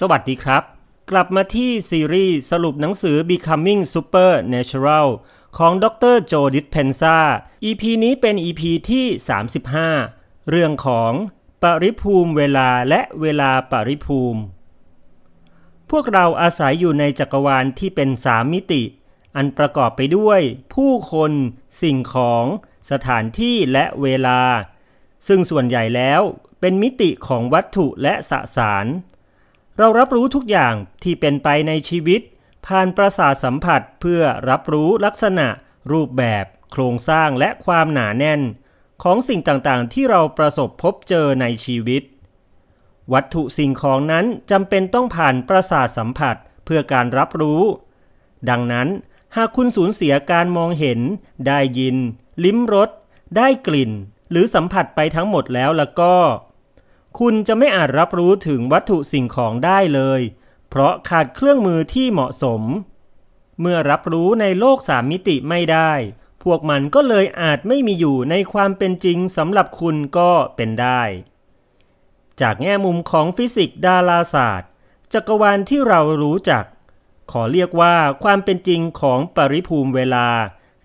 สวัสดีครับ กลับมาที่ซีรีส์สรุปหนังสือ Becoming Supernatural ของดรโจดิสเพนซา EP นี้เป็น EP ที่ 35 เรื่องของปริภูมิเวลาและเวลาปริภูมิ พวกเราอาศัยอยู่ในจักรวาลที่เป็นสามมิติ อันประกอบไปด้วย ผู้คนสิ่งของสถานที่และเวลา ซึ่งส่วนใหญ่แล้วเป็นมิติของวัตถุและสสารเรารับรู้ทุกอย่างที่เป็นไปในชีวิต ผ่านประสาทสัมผัสเพื่อรับรู้ลักษณะ รูปแบบ โครงสร้างและความหนาแน่น ของสิ่งต่างๆ ที่เราประสบพบเจอในชีวิต วัตถุสิ่งของนั้นจำเป็นต้องผ่านประสาทสัมผัสเพื่อการรับรู้ ดังนั้น หากคุณสูญเสียการมองเห็น ได้ยิน ลิ้มรสได้กลิ่น หรือสัมผัสไปทั้งหมดแล้วแล้วก็คุณจะไม่อาจรับรู้ถึงวัตถุสิ่งของได้เลย เพราะขาดเครื่องมือที่เหมาะสม เมื่อรับรู้ในโลกสามมิติไม่ได้ พวกมันก็เลยอาจไม่มีอยู่ในความเป็นจริงสำหรับคุณก็เป็นได้ จากแง่มุมของฟิสิกส์ดาราศาสตร์ จักรวาลที่เรารู้จัก ขอเรียกว่าความเป็นจริงของปริภูมิเวลา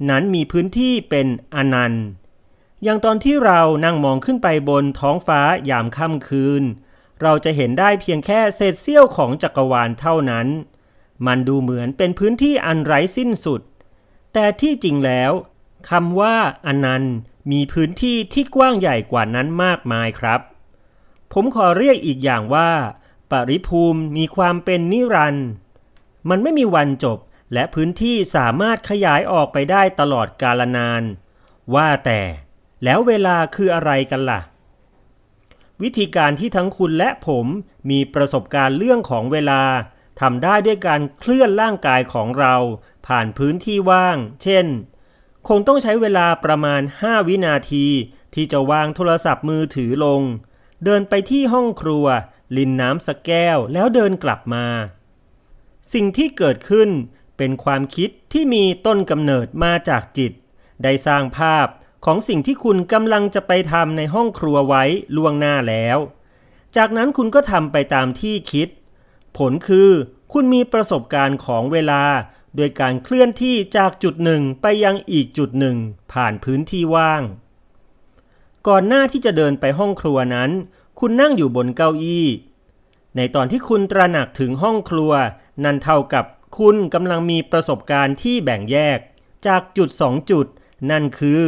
นั้นมีพื้นที่เป็นอนันต์อย่างตอนที่เรานั่งมองขึ้นไปบนท้องฟ้ายามค่ำคืน เราจะเห็นได้เพียงแค่เศษเสี้ยวของจักรวาลเท่านั้น มันดูเหมือนเป็นพื้นที่อันไร้สิ้นสุด แต่ที่จริงแล้วคำว่าอนันต์มีพื้นที่ที่กว้างใหญ่กว่านั้นมากมายครับ ผมขอเรียกอีกอย่างว่า ปริภูมิมีความเป็นนิรันด์มันไม่มีวันจบและพื้นที่สามารถขยายออกไปได้ตลอดกาลนาน ว่าแต่แล้วเวลาคืออะไรกันล่ะ วิธีการที่ทั้งคุณและผมมีประสบการณ์เรื่องของเวลาทำได้ด้วยการเคลื่อนร่างกายของเรา ผ่านพื้นที่ว่าง เช่น คงต้องใช้เวลาประมาณ 5 วินาที ที่จะวางโทรศัพท์มือถือลง เดินไปที่ห้องครัว ลินน้ำสแก้ว แล้วเดินกลับมา สิ่งที่เกิดขึ้น เป็นความคิดที่มีต้นกำเนิดมาจากจิตได้สร้างภาพของสิ่งที่คุณกำลังจะไปทำในห้องครัวไว้ล่วงหน้าแล้ว จากนั้นคุณก็ทำไปตามที่คิด ผลคือคุณมีประสบการณ์ของเวลาโดยการเคลื่อนที่จากจุดหนึ่งไปยังอีกจุดหนึ่ง ผ่านพื้นที่ว่าง ก่อนหน้าที่จะเดินไปห้องครัวนั้น คุณนั่งอยู่บนเก้าอี้ ในตอนที่คุณตระหนักถึงห้องครัว นั่นเท่ากับคุณกำลังมีประสบการณ์ที่แบ่งแยกจากจุดสองจุด นั่นคือ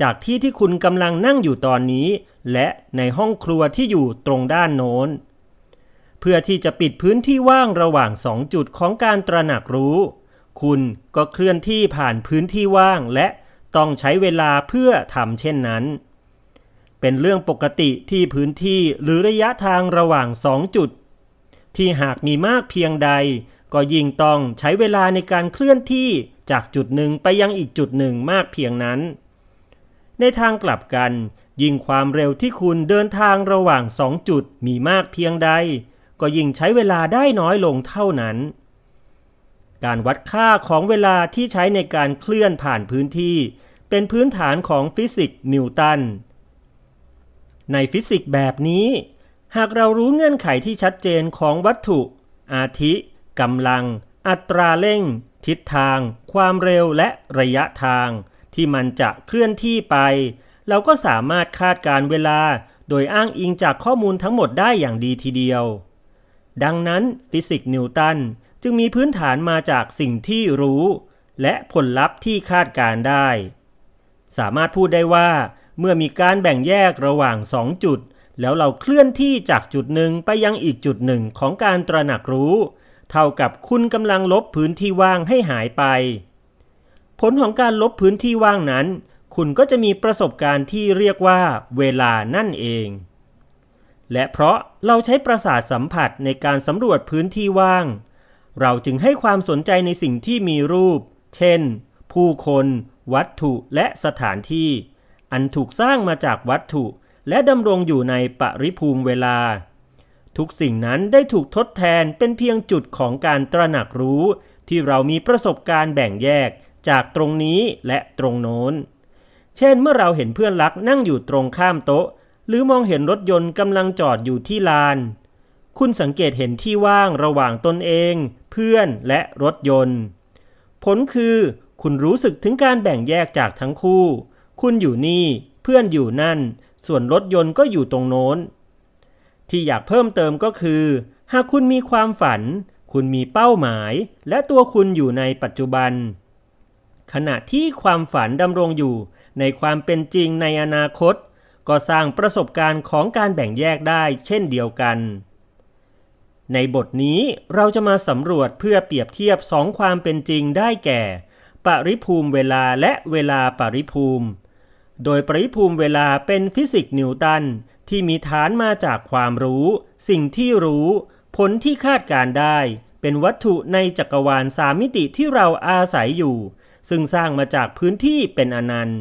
จากที่ที่คุณกำลังนั่งอยู่ตอนนี้ และในห้องครัวที่อยู่ตรงด้านโน้น เพื่อที่จะปิดพื้นที่ว่างระหว่างสองจุดของการตระหนักรู้ คุณก็เคลื่อนที่ผ่านพื้นที่ว่างและต้องใช้เวลาเพื่อทำเช่นนั้น เป็นเรื่องปกติที่พื้นที่หรือระยะทางระหว่างสองจุด ที่หากมีมากเพียงใด ก็ยิ่งต้องใช้เวลาในการเคลื่อนที่จากจุดหนึ่งไปยังอีกจุดหนึ่งมากเพียงนั้นในทางกลับกัน ยิ่งความเร็วที่คุณเดินทางระหว่าง 2 จุดมีมากเพียงใด ก็ยิ่งใช้เวลาได้น้อยลงเท่านั้น การวัดค่าของเวลาที่ใช้ในการเคลื่อนผ่านพื้นที่ เป็นพื้นฐานของฟิสิกส์นิวตัน ในฟิสิกส์แบบนี้ หากเรารู้เงื่อนไขที่ชัดเจนของวัตถุ อาทิกำลัง อัตราเร่ง ทิศทาง ความเร็วและระยะทางที่มันจะเคลื่อนที่ไป เราก็สามารถคาดการเวลาโดยอ้างอิงจากข้อมูลทั้งหมดได้อย่างดีทีเดียว ดังนั้นฟิสิกส์นิวตันจึงมีพื้นฐานมาจากสิ่งที่รู้ และผลลัพธ์ที่คาดการได้ สามารถพูดได้ว่า เมื่อมีการแบ่งแยกระหว่างสองจุด แล้วเราเคลื่อนที่จากจุดหนึ่งไปยังอีกจุดหนึ่งของการตระหนักรู้ เท่ากับคุณกำลังลบพื้นที่ว่างให้หายไปผลของการลบพื้นที่ว่างนั้น คุณก็จะมีประสบการณ์ที่เรียกว่าเวลานั่นเอง และเพราะเราใช้ประสาทสัมผัสในการสำรวจพื้นที่ว่าง เราจึงให้ความสนใจในสิ่งที่มีรูป เช่น ผู้คน วัตถุและสถานที่ อันถูกสร้างมาจากวัตถุ และดำรงอยู่ในปริภูมิเวลา ทุกสิ่งนั้นได้ถูกทดแทนเป็นเพียงจุดของการตระหนักรู้ ที่เรามีประสบการณ์แบ่งแยกจากตรงนี้และตรงโน้น เช่น เมื่อเราเห็นเพื่อนรักนั่งอยู่ตรงข้ามโต๊ะ หรือมองเห็นรถยนต์กำลังจอดอยู่ที่ลาน คุณสังเกตเห็นที่ว่างระหว่างตนเอง เพื่อนและรถยนต์ ผลคือ คุณรู้สึกถึงการแบ่งแยกจากทั้งคู่ คุณอยู่นี่ เพื่อนอยู่นั่น ส่วนรถยนต์ก็อยู่ตรงโน้น ที่อยากเพิ่มเติมก็คือ หากคุณมีความฝัน คุณมีเป้าหมาย และตัวคุณอยู่ในปัจจุบันขณะที่ความฝันดำรงอยู่ในความเป็นจริงในอนาคต ก็สร้างประสบการณ์ของการแบ่งแยกได้เช่นเดียวกัน ในบทนี้เราจะมาสำรวจเพื่อเปรียบเทียบสองความเป็นจริงได้แก่ ปริภูมิเวลาและเวลาปริภูมิ โดยปริภูมิเวลาเป็นฟิสิกส์นิวตัน ที่มีฐานมาจากความรู้ สิ่งที่รู้ ผลที่คาดการได้ เป็นวัตถุในจักรวาลสามมิติที่เราอาศัยอยู่ซึ่งสร้างมาจากพื้นที่เป็นอนันต์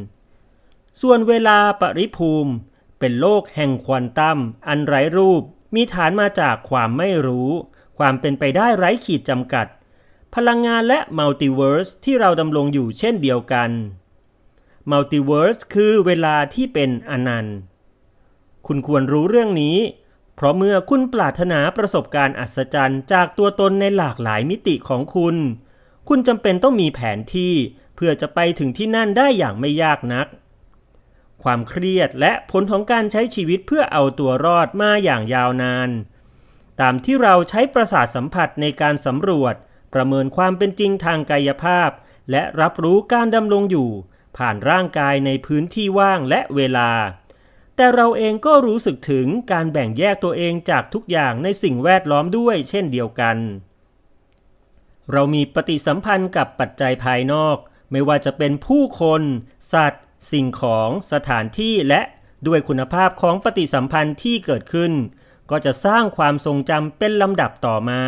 ส่วนเวลาปริภูมิ เป็นโลกแห่งควอนตัมอันไร้รูป มีฐานมาจากความไม่รู้ ความเป็นไปได้ไร้ขีดจำกัด พลังงานและมัลติเวิร์สที่เราดำรงอยู่เช่นเดียวกันมัลติเวิร์สคือเวลาที่เป็นอนันต์ คุณควรรู้เรื่องนี้ เพราะเมื่อคุณปรารถนาประสบการณ์อัศจรรย์ จากตัวตนในหลากหลายมิติของคุณคุณจำเป็นต้องมีแผนที่เพื่อจะไปถึงที่นั่นได้อย่างไม่ยากนัก ความเครียดและผลของการใช้ชีวิตเพื่อเอาตัวรอดมาอย่างยาวนาน ตามที่เราใช้ประสาทสัมผัสในการสำรวจ ประเมินความเป็นจริงทางกายภาพ และรับรู้การดำรงอยู่ ผ่านร่างกายในพื้นที่ว่างและเวลา แต่เราเองก็รู้สึกถึงการแบ่งแยกตัวเองจากทุกอย่างในสิ่งแวดล้อมด้วย เช่นเดียวกันเรามีปฏิสัมพันธ์กับปัจจัยภายนอก ไม่ว่าจะเป็นผู้คน สัตว์ สิ่งของ สถานที่และด้วยคุณภาพของปฏิสัมพันธ์ที่เกิดขึ้น ก็จะสร้างความทรงจำเป็นลำดับต่อมา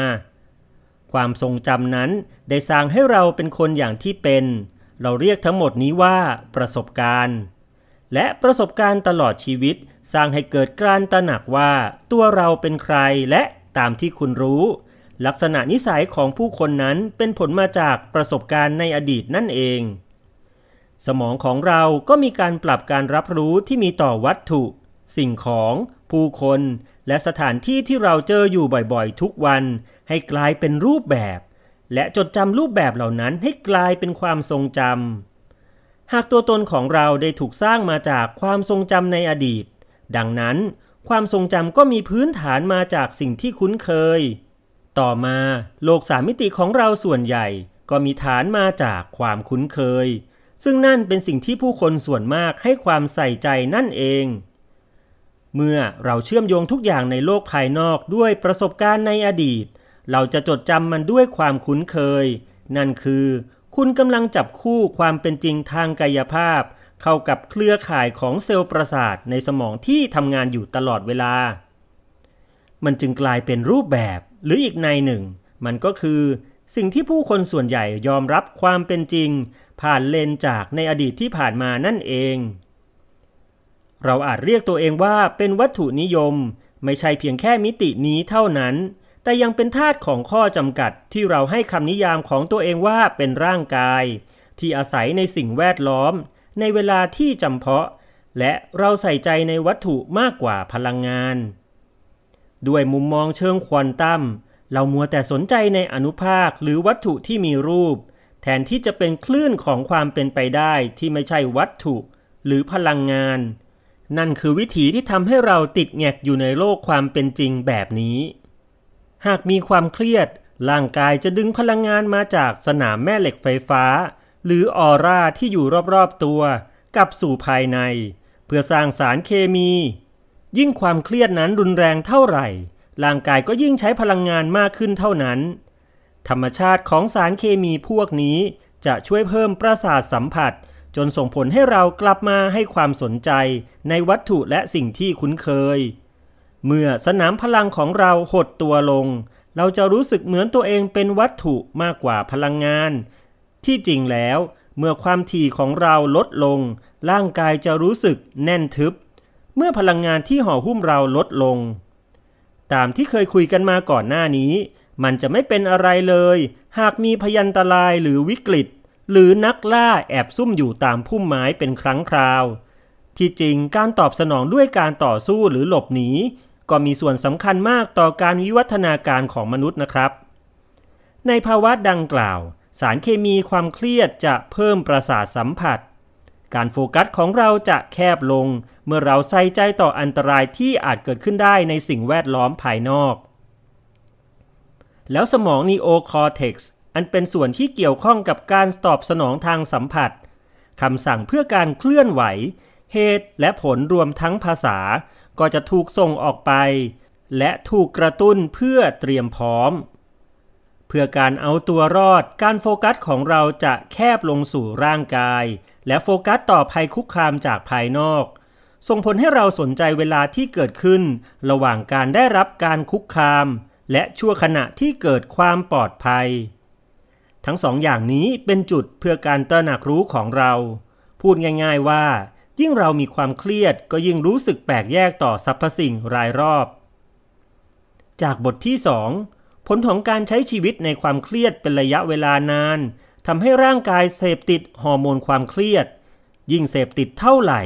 ความทรงจำนั้นได้สร้างให้เราเป็นคนอย่างที่เป็น เราเรียกทั้งหมดนี้ว่าประสบการณ์ และประสบการณ์ตลอดชีวิต สร้างให้เกิดการตระหนักว่า ตัวเราเป็นใครและตามที่คุณรู้ลักษณะนิสัยของผู้คนนั้นเป็นผลมาจากประสบการณ์ในอดีตนั่นเอง สมองของเราก็มีการปรับการรับรู้ที่มีต่อวัตถุ สิ่งของผู้คน และสถานที่ที่เราเจออยู่บ่อยๆทุกวัน ให้กลายเป็นรูปแบบ และจดจำรูปแบบเหล่านั้นให้กลายเป็นความทรงจำ หากตัวตนของเราได้ถูกสร้างมาจากความทรงจำในอดีต ดังนั้น ความทรงจำก็มีพื้นฐานมาจากสิ่งที่คุ้นเคยต่อมาโลกสามมิติของเราส่วนใหญ่ก็มีฐานมาจากความคุ้นเคย ซึ่งนั่นเป็นสิ่งที่ผู้คนส่วนมากให้ความใส่ใจนั่นเอง เมื่อเราเชื่อมโยงทุกอย่างในโลกภายนอกด้วยประสบการณ์ในอดีต เราจะจดจำมันด้วยความคุ้นเคย นั่นคือ คุณกำลังจับคู่ความเป็นจริงทางกายภาพ เข้ากับเครือข่ายของเซลล์ประสาทในสมองที่ทำงานอยู่ตลอดเวลามันจึงกลายเป็นรูปแบบหรืออีกในหนึ่ง มันก็คือ สิ่งที่ผู้คนส่วนใหญ่ยอมรับความเป็นจริง ผ่านเลนจากในอดีตที่ผ่านมานั่นเอง เราอาจเรียกตัวเองว่าเป็นวัตถุนิยม ไม่ใช่เพียงแค่มิตินี้เท่านั้น แต่ยังเป็นธาตุของข้อจำกัดที่เราให้คำนิยามของตัวเองว่าเป็นร่างกาย ที่อาศัยในสิ่งแวดล้อม ในเวลาที่จำเพาะ และเราใส่ใจในวัตถุมากกว่าพลังงานด้วยมุมมองเชิงควอนตัม เรามัวแต่สนใจในอนุภาคหรือวัตถุที่มีรูป แทนที่จะเป็นคลื่นของความเป็นไปได้ที่ไม่ใช่วัตถุ หรือพลังงาน นั่นคือวิธีที่ทำให้เราติดแงกอยู่ในโลกความเป็นจริงแบบนี้ หากมีความเครียดร่างกายจะดึงพลังงานมาจากสนามแม่เหล็กไฟฟ้า หรือออร่าที่อยู่รอบๆตัวกลับสู่ภายใน เพื่อสร้างสารเคมียิ่งความเครียดนั้นรุนแรงเท่าไหร่ ร่างกายก็ยิ่งใช้พลังงานมากขึ้นเท่านั้น ธรรมชาติของสารเคมีพวกนี้จะช่วยเพิ่มประสาทสัมผัส จนส่งผลให้เรากลับมาให้ความสนใจ ในวัตถุและสิ่งที่คุ้นเคย เมื่อสนามพลังของเราหดตัวลง เราจะรู้สึกเหมือนตัวเองเป็นวัตถุมากกว่าพลังงาน ที่จริงแล้วเมื่อความถี่ของเราลดลง ร่างกายจะรู้สึกแน่นทึบเมื่อพลังงานที่ห่อหุ้มเราลดลง ตามที่เคยคุยกันมาก่อนหน้านี้ มันจะไม่เป็นอะไรเลย หากมีพยันตรายหรือวิกฤต หรือนักล่า แอบซุ่มอยู่ตาม พุ่มไม้เป็นครั้งคราว ที่จริงการตอบสนองด้วยการต่อสู้หรือหลบหนี ก็มีส่วนสำคัญมากต่อการวิวัฒนาการของมนุษย์นะครับ ในภาวะดังกล่าว สารเคมีความเครียดจะเพิ่มประสาทสัมผัสการโฟกัสของเราจะแคบลงเมื่อเราใส่ใจต่ออันตรายที่อาจเกิดขึ้นได้ในสิ่งแวดล้อมภายนอก แล้วสมองนีโอคอร์เท็กซ์อันเป็นส่วนที่เกี่ยวข้องกับการตอบสนองทางสัมผัสคำสั่งเพื่อการเคลื่อนไหว เหตุ และผลรวมทั้งภาษาก็จะถูกส่งออกไป และถูกกระตุ้นเพื่อเตรียมพร้อม เพื่อการเอาตัวรอดการโฟกัสของเราจะแคบลงสู่ร่างกายและโฟกัสต่อภัยคุกคามจากภายนอก ส่งผลให้เราสนใจเวลาที่เกิดขึ้น ระหว่างการได้รับการคุกคาม และชั่วขณะที่เกิดความปลอดภัย ทั้งสองอย่างนี้เป็นจุดเพื่อการตระหนักรู้ของเรา พูดง่ายๆว่า ยิ่งเรามีความเครียดก็ยิ่งรู้สึกแปลกแยกต่อสรรพสิ่งรายรอบ จากบทที่ 2 ผลของการใช้ชีวิตในความเครียดเป็นระยะเวลานานทำให้ร่างกายเสพติดฮอร์โมนความเครียด ยิ่งเสพติดเท่าไหร่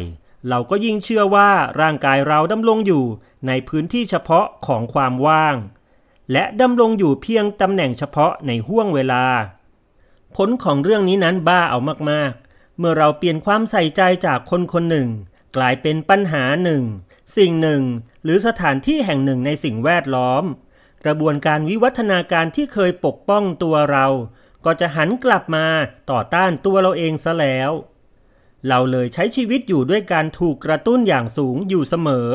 เราก็ยิ่งเชื่อว่าร่างกายเราดำรงอยู่ในพื้นที่เฉพาะของความว่าง และดำรงอยู่เพียงตำแหน่งเฉพาะในห่วงเวลา ผลของเรื่องนี้นั้นบ้าเอามากๆ เมื่อเราเปลี่ยนความใส่ใจจากคนคนหนึ่ง กลายเป็นปัญหาหนึ่ง สิ่งหนึ่ง หรือสถานที่แห่งหนึ่งในสิ่งแวดล้อม กระบวนการวิวัฒนาการที่เคยปกป้องตัวเราก็จะหันกลับมาต่อต้านตัวเราเองซะแล้ว เราเลยใช้ชีวิตอยู่ด้วยการถูกกระตุ้นอย่างสูงอยู่เสมอ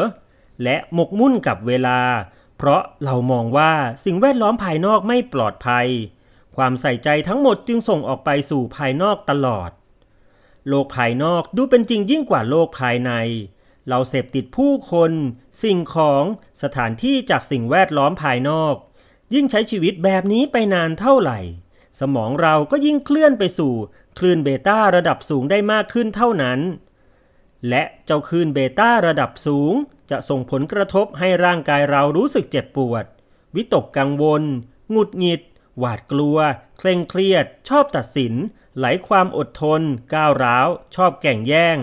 และหมกมุ่นกับเวลา เพราะเรามองว่าสิ่งแวดล้อมภายนอกไม่ปลอดภัย ความใส่ใจทั้งหมดจึงส่งออกไปสู่ภายนอกตลอด โลกภายนอกดูเป็นจริงยิ่งกว่าโลกภายใน เราเสพติดผู้คน สิ่งของ สถานที่จากสิ่งแวดล้อมภายนอก ยิ่งใช้ชีวิตแบบนี้ไปนานเท่าไหร่สมองเราก็ยิ่งเคลื่อนไปสู่ คลื่นเบต้าระดับสูงได้มากขึ้นเท่านั้น และเจ้าคลื่นเบต้าระดับสูง จะส่งผลกระทบให้ร่างกายเรารู้สึกเจ็บปวดวิตกกังวลหงุดหงิดหวาดกลัวเคร่งเครียด ชอบตัดสินไหลความอดทน ก้าวร้าวชอบแก่งแย่ง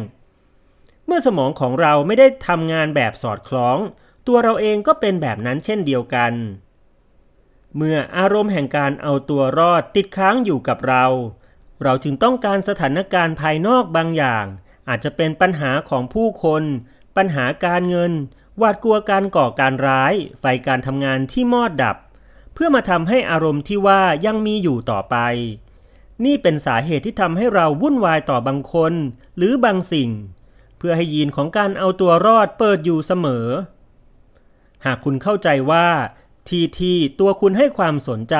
เมื่อสมองของเราไม่ได้ทำงานแบบสอดคล้อง ตัวเราเองก็เป็นแบบนั้นเช่นเดียวกันเมื่ออารมณ์แห่งการเอาตัวรอดติดค้างอยู่กับเรา เราจึงต้องการสถานการณ์ภายนอกบางอย่าง อาจจะเป็นปัญหาของผู้คน ปัญหาการเงินหวาดกลัวการก่อการร้าย ไฟการทำงานที่มอดดับ เพื่อมาทำให้อารมณ์ที่ว่ายังมีอยู่ต่อไป นี่เป็นสาเหตุที่ทำให้เราวุ่นวายต่อบางคน หรือบางสิ่ง เพื่อให้ยีนของการเอาตัวรอดเปิดอยู่เสมอ หากคุณเข้าใจว่าที่ที่ตัวคุณให้ความสนใจ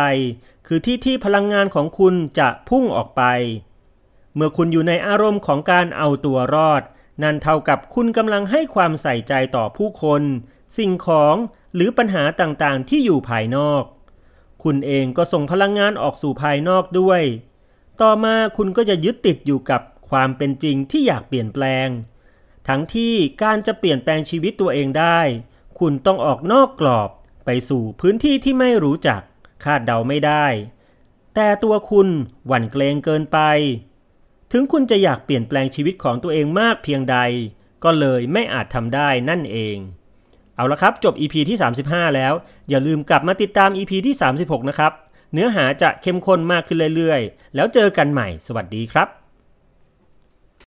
คือที่ที่พลังงานของคุณจะพุ่งออกไป เมื่อคุณอยู่ในอารมณ์ของการเอาตัวรอด นั่นเท่ากับคุณกำลังให้ความใส่ใจต่อผู้คน สิ่งของหรือปัญหาต่างๆที่อยู่ภายนอก คุณเองก็ส่งพลังงานออกสู่ภายนอกด้วย ต่อมาคุณก็จะยึดติดอยู่กับความเป็นจริงที่อยากเปลี่ยนแปลง ทั้งที่การจะเปลี่ยนแปลงชีวิตตัวเองได้ คุณต้องออกนอกกรอบไปสู่พื้นที่ที่ไม่รู้จักคาดเดาไม่ได้ แต่ตัวคุณหวั่นเกรงเกินไป ถึงคุณจะอยากเปลี่ยนแปลงชีวิตของตัวเองมากเพียงใด ก็เลยไม่อาจทำได้นั่นเอง เอาละครับจบ EP ที่ 35 แล้วอย่าลืมกลับมาติดตาม EP ที่ 36 นะครับ เนื้อหาจะเข้มข้นมากขึ้นเรื่อย ๆ แล้วเจอกันใหม่สวัสดีครับ